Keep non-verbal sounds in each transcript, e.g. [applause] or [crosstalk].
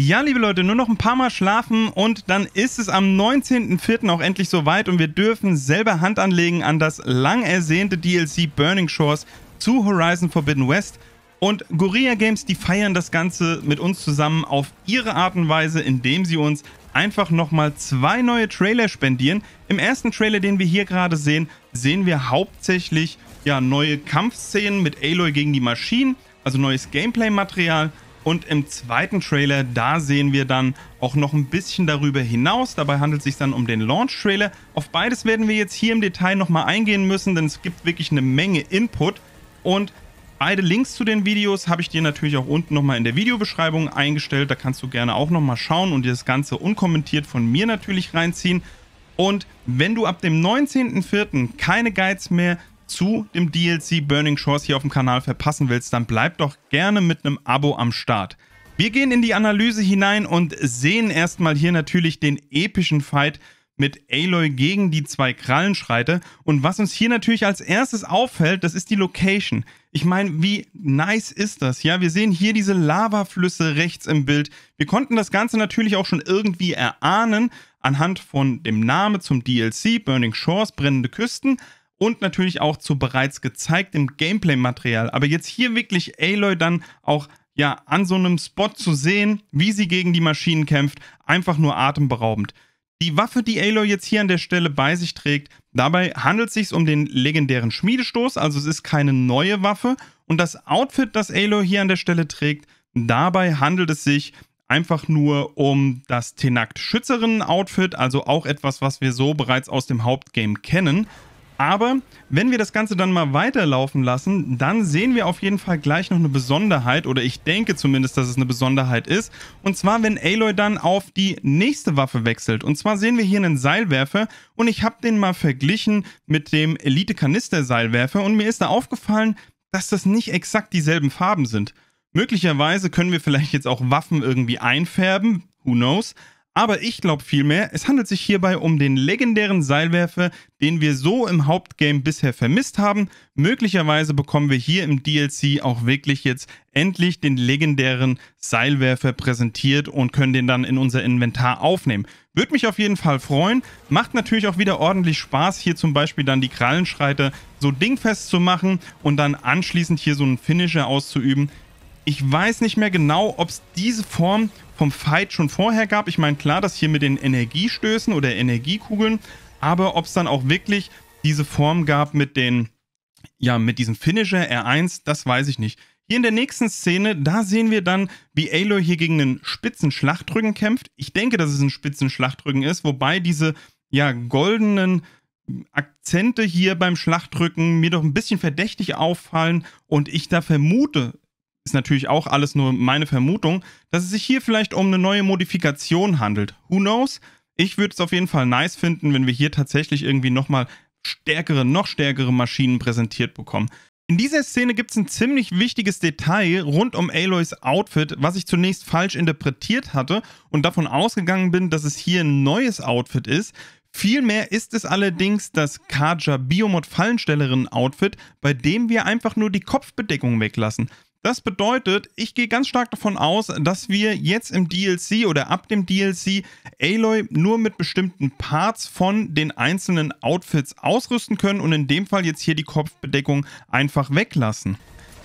Ja, liebe Leute, nur noch ein paar Mal schlafen und dann ist es am 19.04. auch endlich soweit und wir dürfen selber Hand anlegen an das lang ersehnte DLC Burning Shores zu Horizon Forbidden West. Und Gorilla Games, die feiern das Ganze mit uns zusammen auf ihre Art und Weise, indem sie uns einfach nochmal zwei neue Trailer spendieren. Im ersten Trailer, den wir hier gerade sehen, sehen wir hauptsächlich ja, neue Kampfszenen mit Aloy gegen die Maschinen, also neues Gameplay-Material und im zweiten Trailer, da sehen wir dann auch noch ein bisschen darüber hinaus. Dabei handelt es sich dann um den Launch-Trailer. Auf beides werden wir jetzt hier im Detail nochmal eingehen müssen, denn es gibt wirklich eine Menge Input. Und beide Links zu den Videos habe ich dir natürlich auch unten nochmal in der Videobeschreibung eingestellt. Da kannst du gerne auch nochmal schauen und dir das Ganze unkommentiert von mir natürlich reinziehen. Und wenn du ab dem 19.04. keine Guides mehr zu dem DLC Burning Shores hier auf dem Kanal verpassen willst, dann bleib doch gerne mit einem Abo am Start. Wir gehen in die Analyse hinein und sehen erstmal hier natürlich den epischen Fight mit Aloy gegen die zwei Krallenschreiter. Und was uns hier natürlich als erstes auffällt, das ist die Location. Ich meine, wie nice ist das? Ja, wir sehen hier diese Lavaflüsse rechts im Bild. Wir konnten das Ganze natürlich auch schon irgendwie erahnen, anhand von dem Namen zum DLC, Burning Shores, brennende Küsten und natürlich auch zu bereits gezeigtem Gameplay-Material. Aber jetzt hier wirklich Aloy dann auch ja an so einem Spot zu sehen, wie sie gegen die Maschinen kämpft, einfach nur atemberaubend. Die Waffe, die Aloy jetzt hier an der Stelle bei sich trägt, dabei handelt es sich um den legendären Schmiedestoß, also es ist keine neue Waffe. Und das Outfit, das Aloy hier an der Stelle trägt, dabei handelt es sich einfach nur um das Tenakt-Schützerinnen-Outfit, also auch etwas, was wir so bereits aus dem Hauptgame kennen. Aber wenn wir das Ganze dann mal weiterlaufen lassen, dann sehen wir auf jeden Fall gleich noch eine Besonderheit, oder ich denke zumindest, dass es eine Besonderheit ist. Und zwar, wenn Aloy dann auf die nächste Waffe wechselt. Und zwar sehen wir hier einen Seilwerfer und ich habe den mal verglichen mit dem Elite-Kanister-Seilwerfer und mir ist da aufgefallen, dass das nicht exakt dieselben Farben sind. Möglicherweise können wir vielleicht jetzt auch Waffen irgendwie einfärben, who knows. Aber ich glaube vielmehr, es handelt sich hierbei um den legendären Seilwerfer, den wir so im Hauptgame bisher vermisst haben. Möglicherweise bekommen wir hier im DLC auch wirklich jetzt endlich den legendären Seilwerfer präsentiert und können den dann in unser Inventar aufnehmen. Würde mich auf jeden Fall freuen. Macht natürlich auch wieder ordentlich Spaß, hier zum Beispiel dann die Krallenschreiter so dingfest zu machen und dann anschließend hier so einen Finisher auszuüben. Ich weiß nicht mehr genau, ob es diese Form vom Fight schon vorher gab. Ich meine, klar, das hier mit den Energiestößen oder Energiekugeln, aber ob es dann auch wirklich diese Form gab mit den, ja, mit diesem Finisher R1, das weiß ich nicht. Hier in der nächsten Szene, da sehen wir dann, wie Aloy hier gegen einen spitzen Schlachtrücken kämpft. Ich denke, dass es ein spitzen Schlachtrücken ist, wobei diese ja goldenen Akzente hier beim Schlachtrücken mir doch ein bisschen verdächtig auffallen und ich da vermute, ist natürlich auch alles nur meine Vermutung, dass es sich hier vielleicht um eine neue Modifikation handelt. Who knows? Ich würde es auf jeden Fall nice finden, wenn wir hier tatsächlich irgendwie nochmal stärkere, noch stärkere Maschinen präsentiert bekommen. In dieser Szene gibt es ein ziemlich wichtiges Detail rund um Aloys Outfit, was ich zunächst falsch interpretiert hatte und davon ausgegangen bin, dass es hier ein neues Outfit ist. Vielmehr ist es allerdings das Kaja Biomod Fallenstellerin Outfit, bei dem wir einfach nur die Kopfbedeckung weglassen. Das bedeutet, ich gehe ganz stark davon aus, dass wir jetzt im DLC oder ab dem DLC Aloy nur mit bestimmten Parts von den einzelnen Outfits ausrüsten können und in dem Fall jetzt hier die Kopfbedeckung einfach weglassen.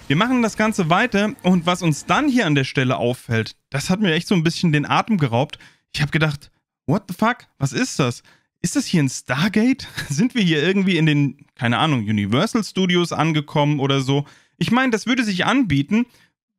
Wir machen das Ganze weiter und was uns dann hier an der Stelle auffällt, das hat mir echt so ein bisschen den Atem geraubt. Ich habe gedacht, what the fuck, was ist das? Ist das hier ein Stargate? [laughs] Sind wir hier irgendwie in den, keine Ahnung, Universal Studios angekommen oder so? Ich meine, das würde sich anbieten,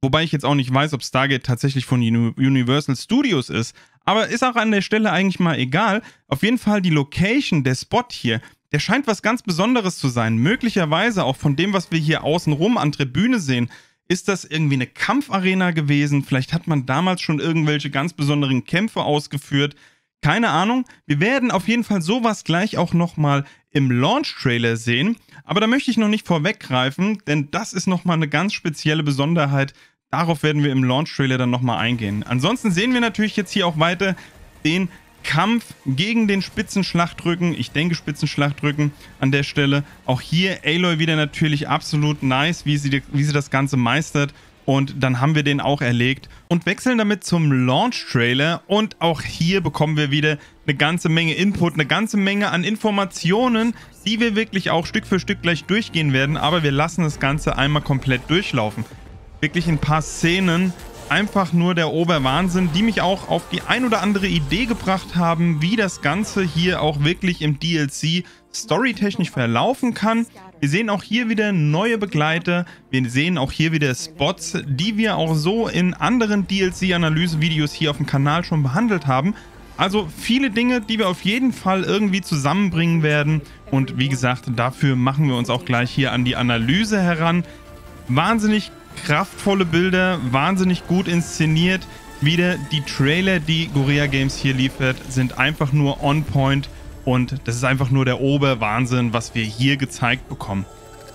wobei ich jetzt auch nicht weiß, ob Stargate tatsächlich von Universal Studios ist, aber ist auch an der Stelle eigentlich mal egal. Auf jeden Fall die Location, der Spot hier, der scheint was ganz Besonderes zu sein. Möglicherweise auch von dem, was wir hier außenrum an Tribüne sehen. Ist das irgendwie eine Kampfarena gewesen? Vielleicht hat man damals schon irgendwelche ganz besonderen Kämpfe ausgeführt. Keine Ahnung. Wir werden auf jeden Fall sowas gleich auch nochmal im Launch-Trailer sehen. Aber da möchte ich noch nicht vorweggreifen, denn das ist nochmal eine ganz spezielle Besonderheit. Darauf werden wir im Launch-Trailer dann nochmal eingehen. Ansonsten sehen wir natürlich jetzt hier auch weiter den Kampf gegen den Spitzenschlachtrücken. Ich denke Spitzenschlachtrücken an der Stelle. Auch hier Aloy wieder natürlich absolut nice, wie sie, wie sie das Ganze meistert. Und dann haben wir den auch erlegt und wechseln damit zum Launch-Trailer. Und auch hier bekommen wir wieder eine ganze Menge Input, eine ganze Menge an Informationen, die wir wirklich auch Stück für Stück gleich durchgehen werden, aber wir lassen das Ganze einmal komplett durchlaufen. Wirklich ein paar Szenen, einfach nur der Oberwahnsinn, die mich auch auf die ein oder andere Idee gebracht haben, wie das Ganze hier auch wirklich im DLC storytechnisch verlaufen kann. Wir sehen auch hier wieder neue Begleiter, wir sehen auch hier wieder Spots, die wir auch so in anderen DLC-Analyse-Videos hier auf dem Kanal schon behandelt haben. Also viele Dinge, die wir auf jeden Fall irgendwie zusammenbringen werden. Und wie gesagt, dafür machen wir uns auch gleich hier an die Analyse heran. Wahnsinnig kraftvolle Bilder, wahnsinnig gut inszeniert. Wieder die Trailer, die Guerilla Games hier liefert, sind einfach nur on point. Und das ist einfach nur der Oberwahnsinn, was wir hier gezeigt bekommen.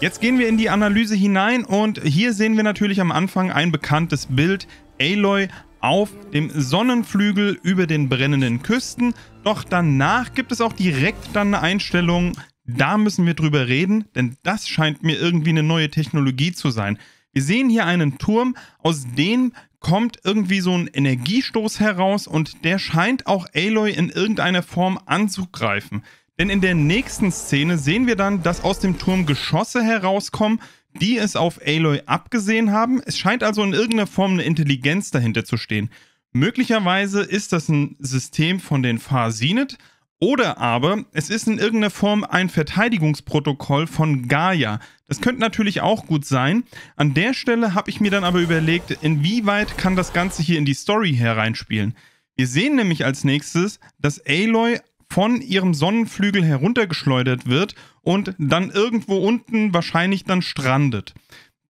Jetzt gehen wir in die Analyse hinein und hier sehen wir natürlich am Anfang ein bekanntes Bild. Aloy auf dem Sonnenflügel über den brennenden Küsten. Doch danach gibt es auch direkt dann eine Einstellung, da müssen wir drüber reden, denn das scheint mir irgendwie eine neue Technologie zu sein. Wir sehen hier einen Turm, aus dem kommt irgendwie so ein Energiestoß heraus und der scheint auch Aloy in irgendeiner Form anzugreifen. Denn in der nächsten Szene sehen wir dann, dass aus dem Turm Geschosse herauskommen, die es auf Aloy abgesehen haben. Es scheint also in irgendeiner Form eine Intelligenz dahinter zu stehen. Möglicherweise ist das ein System von den Farsinet oder aber es ist in irgendeiner Form ein Verteidigungsprotokoll von Gaia. Das könnte natürlich auch gut sein. An der Stelle habe ich mir dann aber überlegt, inwieweit kann das Ganze hier in die Story hereinspielen. Wir sehen nämlich als nächstes, dass Aloy von ihrem Sonnenflügel heruntergeschleudert wird und dann irgendwo unten wahrscheinlich dann strandet.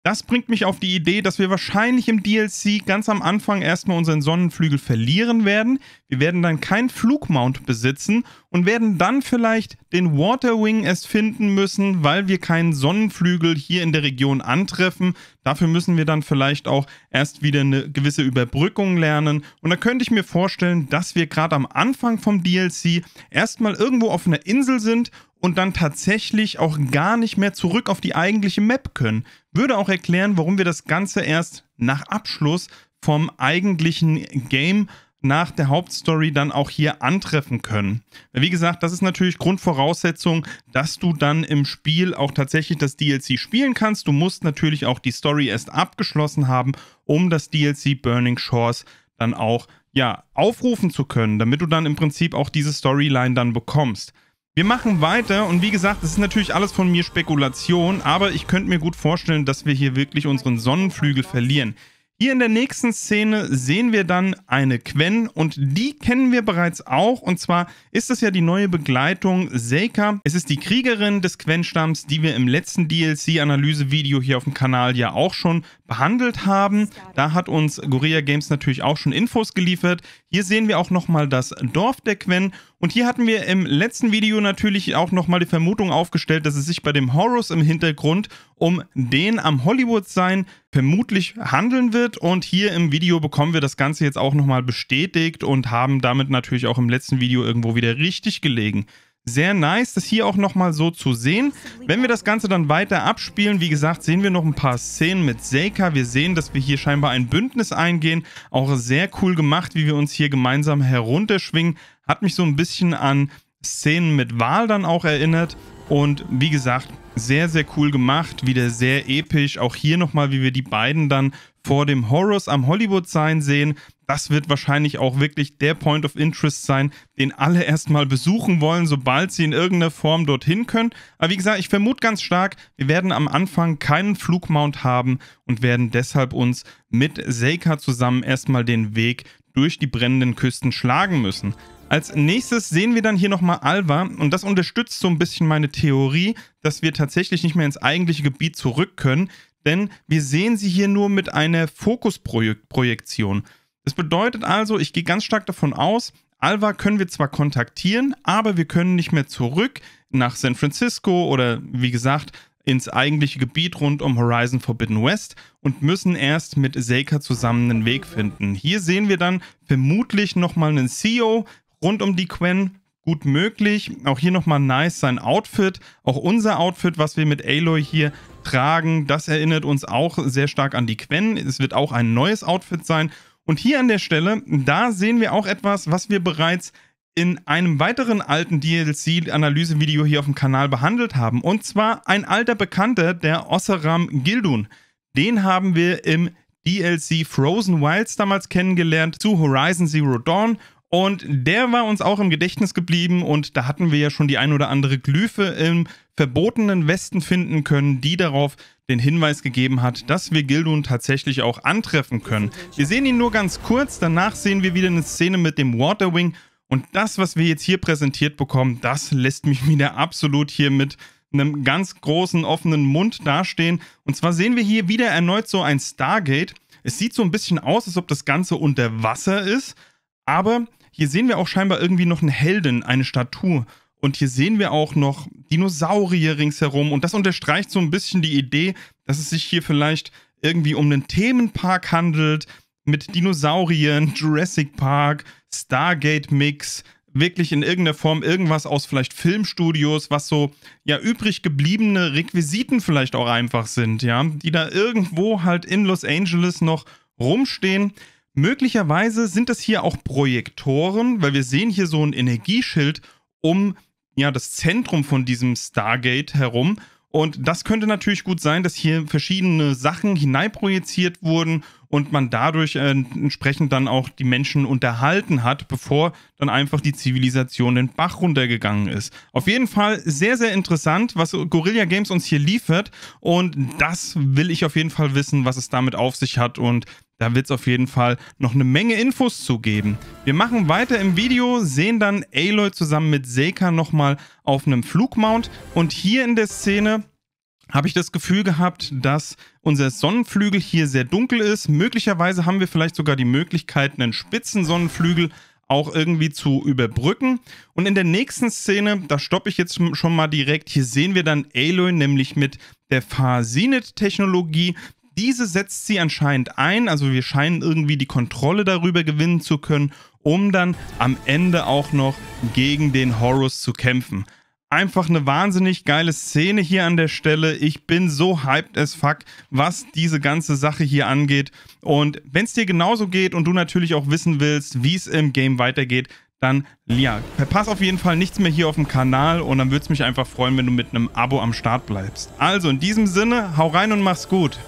Das bringt mich auf die Idee, dass wir wahrscheinlich im DLC ganz am Anfang erstmal unseren Sonnenflügel verlieren werden. Wir werden dann keinen Flugmount besitzen und werden dann vielleicht den Waterwing erst finden müssen, weil wir keinen Sonnenflügel hier in der Region antreffen. Dafür müssen wir dann vielleicht auch erst wieder eine gewisse Überbrückung lernen. Und da könnte ich mir vorstellen, dass wir gerade am Anfang vom DLC erstmal irgendwo auf einer Insel sind und dann tatsächlich auch gar nicht mehr zurück auf die eigentliche Map können. Würde auch erklären, warum wir das Ganze erst nach Abschluss vom eigentlichen Game nach der Hauptstory dann auch hier antreffen können. Wie gesagt, das ist natürlich Grundvoraussetzung, dass du dann im Spiel auch tatsächlich das DLC spielen kannst. Du musst natürlich auch die Story erst abgeschlossen haben, um das DLC Burning Shores dann auch ja, aufrufen zu können, damit du dann im Prinzip auch diese Storyline dann bekommst. Wir machen weiter und wie gesagt, das ist natürlich alles von mir Spekulation, aber ich könnte mir gut vorstellen, dass wir hier wirklich unseren Sonnenflügel verlieren. Hier in der nächsten Szene sehen wir dann eine Quen und die kennen wir bereits auch und zwar ist das ja die neue Begleitung Seika. Es ist die Kriegerin des Quen-Stamms, die wir im letzten DLC-Analyse-Video hier auf dem Kanal ja auch schon behandelt haben. Da hat uns Gorilla Games natürlich auch schon Infos geliefert. Hier sehen wir auch nochmal das Dorf der Quen. Und hier hatten wir im letzten Video natürlich auch nochmal die Vermutung aufgestellt, dass es sich bei dem Horus im Hintergrund um den am Hollywood-Sein vermutlich handeln wird. Und hier im Video bekommen wir das Ganze jetzt auch nochmal bestätigt und haben damit natürlich auch im letzten Video irgendwo wieder richtig gelegen sehr nice, das hier auch nochmal so zu sehen. Wenn wir das Ganze dann weiter abspielen, wie gesagt, sehen wir noch ein paar Szenen mit Seika. Wir sehen, dass wir hier scheinbar ein Bündnis eingehen. Auch sehr cool gemacht, wie wir uns hier gemeinsam herunterschwingen. Hat mich so ein bisschen an Szenen mit Wahl dann auch erinnert. Und wie gesagt, sehr, sehr cool gemacht, wieder sehr episch. Auch hier nochmal, wie wir die beiden dann vor dem Horus am Hollywood-Sein sehen. Das wird wahrscheinlich auch wirklich der Point of Interest sein, den alle erstmal besuchen wollen, sobald sie in irgendeiner Form dorthin können. Aber wie gesagt, ich vermute ganz stark, wir werden am Anfang keinen Flugmount haben und werden deshalb uns mit Seika zusammen erstmal den Weg durch die brennenden Küsten schlagen müssen. Als nächstes sehen wir dann hier nochmal Alva und das unterstützt so ein bisschen meine Theorie, dass wir tatsächlich nicht mehr ins eigentliche Gebiet zurück können, denn wir sehen sie hier nur mit einer Fokusprojektion. Das bedeutet also, ich gehe ganz stark davon aus, Alva können wir zwar kontaktieren, aber wir können nicht mehr zurück nach San Francisco oder wie gesagt ins eigentliche Gebiet rund um Horizon Forbidden West und müssen erst mit Seika zusammen einen Weg finden. Hier sehen wir dann vermutlich nochmal einen CEO rund um die Quen, gut möglich. Auch hier nochmal nice sein Outfit. Auch unser Outfit, was wir mit Aloy hier tragen, das erinnert uns auch sehr stark an die Quen. Es wird auch ein neues Outfit sein. Und hier an der Stelle, da sehen wir auch etwas, was wir bereits in einem weiteren alten DLC-Analysevideo hier auf dem Kanal behandelt haben. Und zwar ein alter Bekannter, der Osseram Gildun. Den haben wir im DLC Frozen Wilds damals kennengelernt zu Horizon Zero Dawn und der war uns auch im Gedächtnis geblieben und da hatten wir ja schon die ein oder andere Glyphe im verbotenen Westen finden können, die darauf den Hinweis gegeben hat, dass wir Gildun tatsächlich auch antreffen können. Wir sehen ihn nur ganz kurz, danach sehen wir wieder eine Szene mit dem Waterwing und das, was wir jetzt hier präsentiert bekommen, das lässt mich wieder absolut hier mit einem ganz großen offenen Mund dastehen. Und zwar sehen wir hier wieder erneut so ein Stargate. Es sieht so ein bisschen aus, als ob das Ganze unter Wasser ist, aber hier sehen wir auch scheinbar irgendwie noch einen Helden, eine Statue. Und hier sehen wir auch noch Dinosaurier ringsherum. Und das unterstreicht so ein bisschen die Idee, dass es sich hier vielleicht irgendwie um einen Themenpark handelt mit Dinosauriern, Jurassic Park, Stargate-Mix, wirklich in irgendeiner Form irgendwas aus vielleicht Filmstudios, was so ja übrig gebliebene Requisiten vielleicht auch einfach sind, ja, die da irgendwo halt in Los Angeles noch rumstehen. Möglicherweise sind das hier auch Projektoren, weil wir sehen hier so ein Energieschild um ja das Zentrum von diesem Stargate herum. Und das könnte natürlich gut sein, dass hier verschiedene Sachen hineinprojiziert wurden und man dadurch äh, entsprechend dann auch die Menschen unterhalten hat, bevor dann einfach die Zivilisation den Bach runtergegangen ist. Auf jeden Fall sehr, sehr interessant, was Guerilla Games uns hier liefert und das will ich auf jeden Fall wissen, was es damit auf sich hat und da wird es auf jeden Fall noch eine Menge Infos zu geben. Wir machen weiter im Video, sehen dann Aloy zusammen mit Seika nochmal auf einem Flugmount. Und hier in der Szene habe ich das Gefühl gehabt, dass unser Sonnenflügel hier sehr dunkel ist. Möglicherweise haben wir vielleicht sogar die Möglichkeit, einen spitzen Sonnenflügel auch irgendwie zu überbrücken. Und in der nächsten Szene, da stoppe ich jetzt schon mal direkt, hier sehen wir dann Aloy nämlich mit der Farsinet-Technologie, diese setzt sie anscheinend ein, also wir scheinen irgendwie die Kontrolle darüber gewinnen zu können, um dann am Ende auch noch gegen den Horus zu kämpfen. Einfach eine wahnsinnig geile Szene hier an der Stelle. Ich bin so hyped as fuck, was diese ganze Sache hier angeht. Und wenn es dir genauso geht und du natürlich auch wissen willst, wie es im Game weitergeht, dann ja, verpasst auf jeden Fall nichts mehr hier auf dem Kanal und dann würde es mich einfach freuen, wenn du mit einem Abo am Start bleibst. Also in diesem Sinne, hau rein und mach's gut.